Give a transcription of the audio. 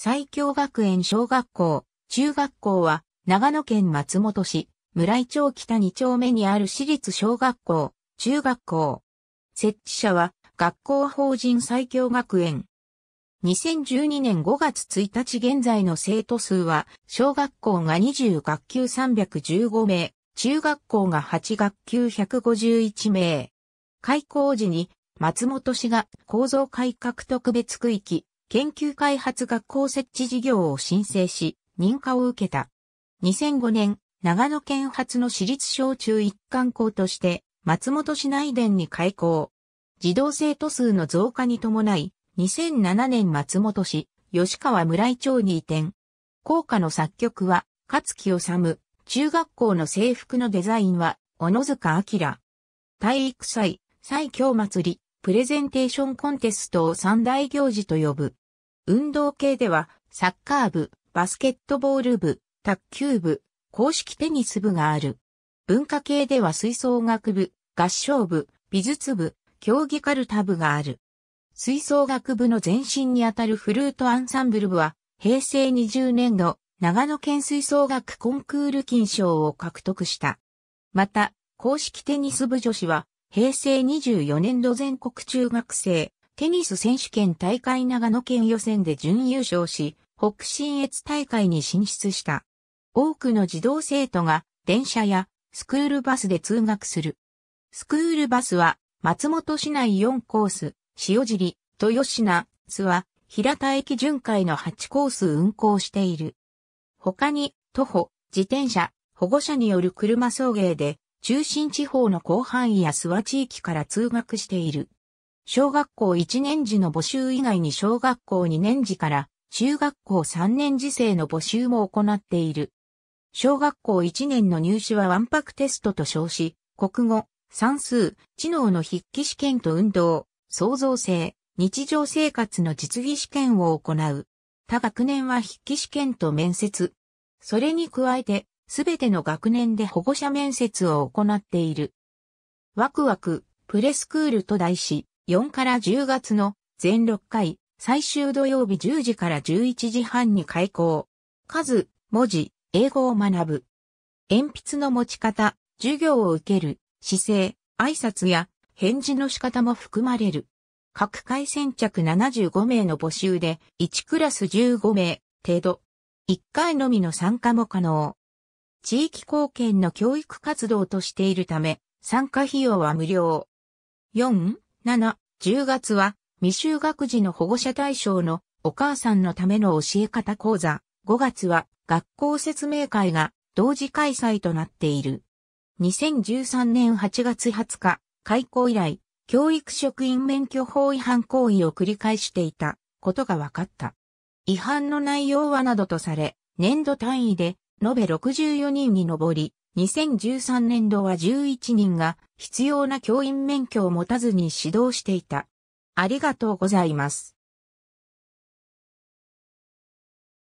最強学園小学校、中学校は、長野県松本市、村井町北2丁目にある私立小学校、中学校。設置者は、学校法人最強学園。2012年5月1日現在の生徒数は、小学校が20学級315名、中学校が8学級151名。開校時に、松本市が構造改革特別区域、研究開発学校設置事業を申請し、認可を受けた。2005年、長野県発の私立小中一貫校として、松本市内伝に開校。児童生徒数の増加に伴い、2007年松本市、吉川村井町に移転。校歌の作曲は、勝木治。中学校の制服のデザインは、小野塚明。体育祭、最強祭り、プレゼンテーションコンテストを三大行事と呼ぶ。運動系では、サッカー部、バスケットボール部、卓球部、公式テニス部がある。文化系では吹奏楽部、合唱部、美術部、競技カルタ部がある。吹奏楽部の前身にあたるフルートアンサンブル部は、平成20年度、長野県吹奏楽コンクール金賞を獲得した。また、公式テニス部女子は、平成24年度全国中学生、テニス選手権大会長野県予選で準優勝し、北信越大会に進出した。多くの児童生徒が電車やスクールバスで通学する。スクールバスは松本市内4コース、塩尻、豊品、諏訪、平田駅巡回の8コース運行している。他に徒歩、自転車、保護者による車送迎で中心地方の広範囲や諏訪地域から通学している。小学校1年時の募集以外に小学校2年時から中学校3年時生の募集も行っている。小学校1年の入試はワンパクテストと称し、国語、算数、知能の筆記試験と運動、創造性、日常生活の実技試験を行う。他学年は筆記試験と面接。それに加えて、すべての学年で保護者面接を行っている。ワクワク、プレスクールと題し、4から10月の全6回、最終土曜日10時から11時半に開講。数、文字、英語を学ぶ。鉛筆の持ち方、授業を受ける、姿勢、挨拶や返事の仕方も含まれる。各回先着75名の募集で、1クラス15名程度。1回のみの参加も可能。地域貢献の教育活動としているため、参加費用は無料。4. 7、10月は未就学児の保護者対象のお母さんのための教え方講座。5月は学校説明会が同時開催となっている。2013年8月20日、開校以来、教育職員免許法違反行為を繰り返していたことが分かった。違反の内容はなどとされ、年度単位で延べ64人に上り、2013年度は11人が必要な教員免許を持たずに指導していた。ありがとうございます。